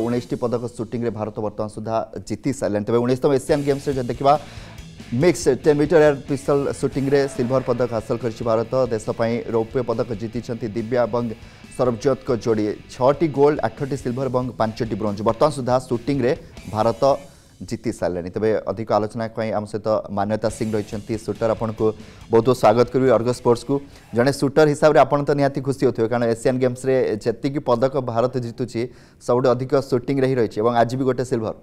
ଉଣେଇଶଟି ପଦକ ସୁଟିଂରେ ଭାରତ ବର୍ତ୍ତମାନ ସୁଦ୍ଧା ଜିତି ସାରିଲାଣି ତେବେ ଉଣେଇଶତମ ଏସିଆନ୍ ଗେମ୍ସରେ ଯଦି ଦେଖିବା mix ten metre air pistol ସୁଟିଂରେ ସିଲ୍ଭର ପଦକ ହାସଲ କରିଛି ଭାରତ ଦେଶ ପାଇଁ ରୌପ୍ୟ ପଦକ ଜିତିଛନ୍ତି ଦିବ୍ୟା ଏବଂ ସରବଜୋତଙ୍କ ଯୋଡ଼ି ଛଅଟି ଗୋଲ୍ଡ ଆଠଟି ସିଲ୍ଭର ଏବଂ ପାଞ୍ଚଟି ବ୍ରୋଞ୍ଜ ବର୍ତ୍ତମାନ ସୁଦ୍ଧା ସୁଟିଂରେ ଭାରତ জিতি সারে তবে অধিক আলোচনা আম সহ মান্যতা সিং রয়েছেন সুটর আপনার বহুত স্বাগত করবি অর্গ স্পোর্টস কু জনে সুটর হিসাবে আপনার তো নিহতি খুশি হোথে কারণ এসিয়ান গেমসে যেতিকি পদক ভারত জিতুছি সবুঠ অধিক সুটিংরে হি রয়েছে এবং আজ বি গোটে সিলভর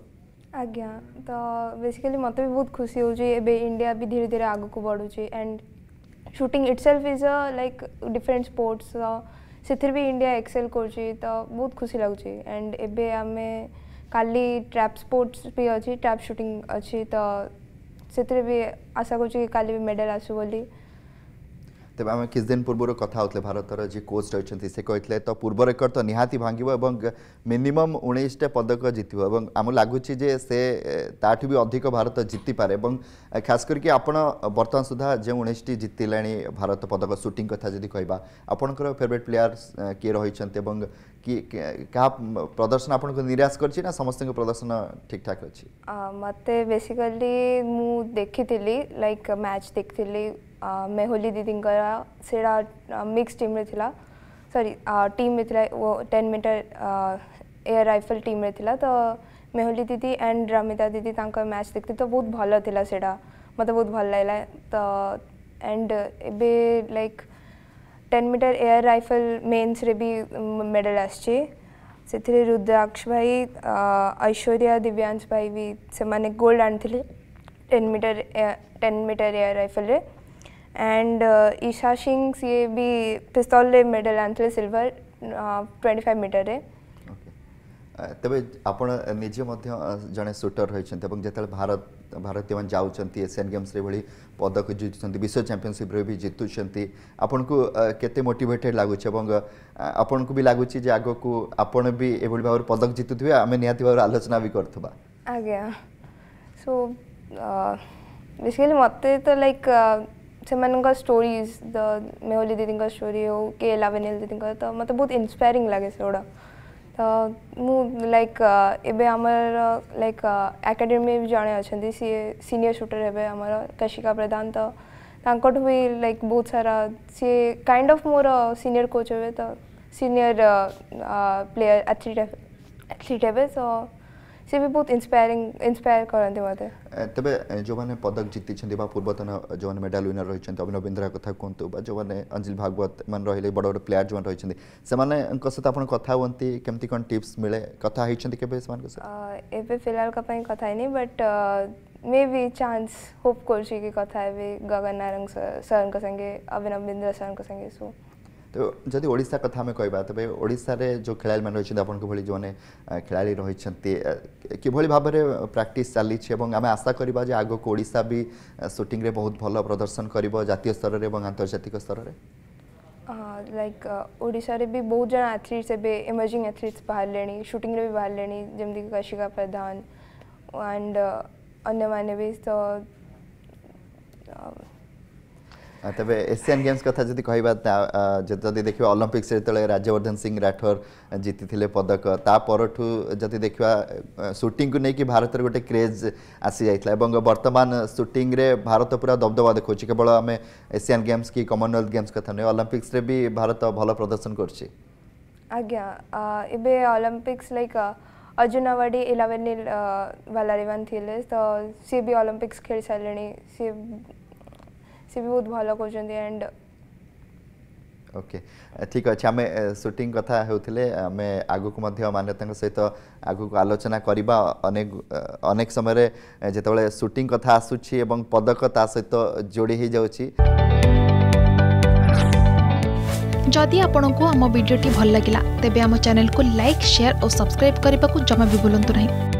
আজ্ঞা তো বেসিকালি মতো বি বহুত খুশি হচ্ছে এবে ইন্ডিয়া বি ধীরে ধীরে আগুক বড়ুছে and shooting itself is uh like different sports ସେଥିରେ ବି ଇଣ୍ଡିଆ ଏକ୍ସେଲ୍ କରୁଛି ତ ବହୁତ ଖୁସି ଲାଗୁଛି ଆଣ୍ଡ ଏବେ ଆମେ କାଲି ଟ୍ରାପ୍ ସ୍ପୋର୍ଟସ୍ ବି ଅଛି ଟ୍ରାପ୍ ସୁଟିଂ ଅଛି ତ ସେଥିରେ ବି ଆଶା କରୁଛି କି କାଲି ବି ମେଡ଼ାଲ୍ ଆସୁ ବୋଲି ତେବେ ଆମେ କିଛି ଦିନ ପୂର୍ବରୁ କଥା ହେଉଥିଲେ ଭାରତର ଯିଏ କୋଚ୍ ରହିଛନ୍ତି ସେ କହିଥିଲେ ତ ପୂର୍ବ ରେକର୍ଡ ତ ନିହାତି ଭାଙ୍ଗିବ ଏବଂ ମିନିମମ୍ ଉଣେଇଶଟା ପଦକ ଜିତିବ ଏବଂ ଆମକୁ ଲାଗୁଛି ଯେ ସେ ତାଠୁ ବି ଅଧିକ ଭାରତ ଜିତିପାରେ ଏବଂ ଖାସ୍ କରିକି ଆପଣ ବର୍ତ୍ତମାନ ସୁଦ୍ଧା ଯେଉଁ ଉଣେଇଶଟି ଜିତିଲାଣି ଭାରତ ପଦକ ସୁଟିଂ କଥା ଯଦି କହିବା ଆପଣଙ୍କର ଫେଭରେଟ୍ ପ୍ଲେୟାର କିଏ ରହିଛନ୍ତି ଏବଂ କିଏ କାହା ପ୍ରଦର୍ଶନ ଆପଣଙ୍କୁ ନିରାଶ କରିଛି ନା ସମସ୍ତଙ୍କ ପ୍ରଦର୍ଶନ ଠିକ୍ଠାକ୍ ଅଛି ମୋତେ ବେସିକାଲି ମୁଁ ଦେଖିଥିଲି ଲାଇକ୍ ମ୍ୟାଚ୍ ଦେଖିଥିଲି ମେହୁଲି ଦିଦିଙ୍କର ସେଇଟା ମିକ୍ସ ଟିମ୍ରେ ଥିଲା ସରି ଟିମ୍ରେ ଥିଲା ଓ ଟେନ୍ ମିଟର ଏୟାର ରାଇଫଲ୍ ଟିମ୍ରେ ଥିଲା ତ ମେହୁଲି ଦିଦି ଆଣ୍ଡ ରମିତା ଦିଦି ତାଙ୍କ ମ୍ୟାଚ୍ ଦେଖିଥିଲି ତ ବହୁତ ଭଲ ଥିଲା ସେଇଟା ମୋତେ ବହୁତ ଭଲ ଲାଗିଲା ତ ଆଣ୍ଡ ଏବେ like ten metre air rifle ମେନ୍ସରେ ବି ମେଡ଼ାଲ୍ ଆସିଛି ସେଥିରେ ରୁଦ୍ରାକ୍ଷ ଭାଇ ଐଶ୍ୱର୍ଯ୍ୟା ଦିବ୍ୟାଂଶ ଭାଇ ବି ସେମାନେ ଗୋଲ୍ଡ ଆଣିଥିଲେ ten metre ten metre air ରାଇଫଲ୍ରେ एंड ईशा सिंह ये भी पिस्तौल मेडल आंसले सिल्वर ट्वेंटी फाइव मीटर रे ତେବେ ଆପଣ ନିଜେ ମଧ୍ୟ ଜଣେ ସୁଟର ରହିଛନ୍ତି ଏବଂ ଯେତେବେଳେ ଭାରତ ଭାରତୀୟମାନେ ଯାଉଛନ୍ତି ଏସିଆନ୍ ଗେମ୍ସରେ ଏଭଳି ପଦକ ଜିତୁଛନ୍ତି ବିଶ୍ୱ ଚାମ୍ପିଅନସିପ୍ରେ ବି ଜିତୁଛନ୍ତି ଆପଣଙ୍କୁ କେତେ ମୋଟିଭେଟେଡ୍ ଲାଗୁଛି ଏବଂ ଆପଣଙ୍କୁ ବି ଲାଗୁଛି ଯେ ଆଗକୁ ଆପଣ ବି ଏଭଳି ଭାବରେ ପଦକ ଜିତୁଥିବେ ଆମେ ନିହାତି ଭାବରେ ଆଲୋଚନା ବି କରୁଥିବା ଆଜ୍ଞା ସୋ ବେସିକାଲି ମୋତେ ତ ଲାଇକ୍ ସେମାନଙ୍କ ଷ୍ଟୋରିଜ୍ ଦ ମେହଲି ଦିଦିଙ୍କ ଷ୍ଟୋରି ହଉ କେ ଲାଭେନିଲ ଦିଦିଙ୍କ ତ ମୋତେ ବହୁତ ଇନ୍ସପାୟାରିଂ ଲାଗେ ସେଗୁଡ଼ା ତ ମୁଁ ଲାଇକ୍ ଏବେ ଆମର ଲାଇକ୍ ଏକାଡେମୀ ବି ଜଣେ ଅଛନ୍ତି ସିଏ ସିନିୟର ସୁଟର ହେବେ ଆମର କାଶିକା ପ୍ରଧାନ ତ ତାଙ୍କଠୁ ବି ଲାଇକ୍ ବହୁତ ସାରା ସିଏ କାଇଣ୍ଡ ଅଫ୍ ମୋର ସିନିୟର କୋଚ୍ ହେବେ ତ ସିନିୟର ପ୍ଲେୟାର ଆଥଲିଟ୍ ଆଥଲିଟ୍ ହେବେ ସୋ ସେ ବି ବହୁତ ଇନ୍ସପାୟାରିଂ ଇନ୍ସପାୟାର କରନ୍ତି ମୋତେ ତେବେ ଯେଉଁମାନେ ପଦକ ଜିତିଛନ୍ତି ବା ପୂର୍ବତନ ଯେଉଁମାନେ ମେଡାଲ ୱିନର ରହିଛନ୍ତି ଅଭିନବ ବିନ୍ଦ୍ରା କଥା କୁହନ୍ତୁ ବା ଯେଉଁମାନେ ଅଞ୍ଜିଲ ଭାଗବତ ମାନେ ରହିଲେ ବଡ଼ ବଡ଼ ପ୍ଲେୟାର ଯେଉଁମାନେ ରହିଛନ୍ତି ସେମାନଙ୍କ ସହିତ ଆପଣ କଥା ହୁଅନ୍ତି କେମିତି କ'ଣ ଟିପ୍ସ ମିଳେ କଥା ହେଇଛନ୍ତି କେବେ ସେମାନଙ୍କ ସହିତ ଏବେ ଫିଲହାଲଙ୍କ ପାଇଁ କଥା ହେଇନି ବଟ୍ मे भी चान्स होप गर्छु कि कथा गगन नारायण सरको सँगै अभिनव बिन्द्र सरको सँगै सो তো যদি ওড়িশা কথা আমি কহবা তবে ওড়িশার যে খেলাড়ি মানে রয়েছেন আপনার ভাই যে খেলাড়ি রয়েছেন কিভাবে ভাবে প্র্যাকটিস চালিছে এবং আমি আশা করা যে আগুক ওড়িশা বি সুটিংরে বহুত ভাল প্রদর্শন করব জাতীয় স্তরের এবং আন্তর্জাতিক স্তরের लाइक ओडार भी बहुत जना आथलीट्स एवं एमर्जिंग आथलीट्स बाहर लेनी सुटिंग भी बाहर लेनी जमी कशिका प्रधान एंड अन्य मैंने भी तो ତେବେ ଏସିଆନ୍ ଗେମ୍ସ କଥା ଯଦି କହିବା ଯଦି ଦେଖିବା ଅଲମ୍ପିକ୍ସ ଯେତେବେଳେ ରାଜ୍ୟବର୍ଦ୍ଧନ ସିଂ ରାଠୋର ଜିତିଥିଲେ ପଦକ ତା ପରଠୁ ଯଦି ଦେଖିବା ସୁଟିଂକୁ ନେଇକି ଭାରତରେ ଗୋଟେ କ୍ରେଜ୍ ଆସିଯାଇଥିଲା ଏବଂ ବର୍ତ୍ତମାନ ସୁଟିଂରେ ଭାରତ ପୁରା ଦବଦବା ଦେଖାଉଛି କେବଳ ଆମେ ଏସିଆନ୍ ଗେମ୍ସ କି କମନୱେଲ୍ଥ ଗେମ୍ସ କଥା ନୁହେଁ ଅଲମ୍ପିକ୍ସରେ ବି ଭାରତ ଭଲ ପ୍ରଦର୍ଶନ କରୁଛି ଆଜ୍ଞା ଏବେ Olympics like Arjun awardee eleven वाला रिवन थे तो सी भी ओलंपिक्स खेल सारे सी সে বি বহুত ভালো করছেন এন্ড ओके ठीक अच्छे आम सुटिंग कथा होते मान्यता सहित आगक आलोचना करवा अनेक समय जिते सुटिंग कथा आसूची पदक सहित जोड़ी हो जदि आपण को आम भिडी भल लगा तेब आम चेल को लाइक सेयार और सब्सक्राइब करने को जमा भी बुलां नहीं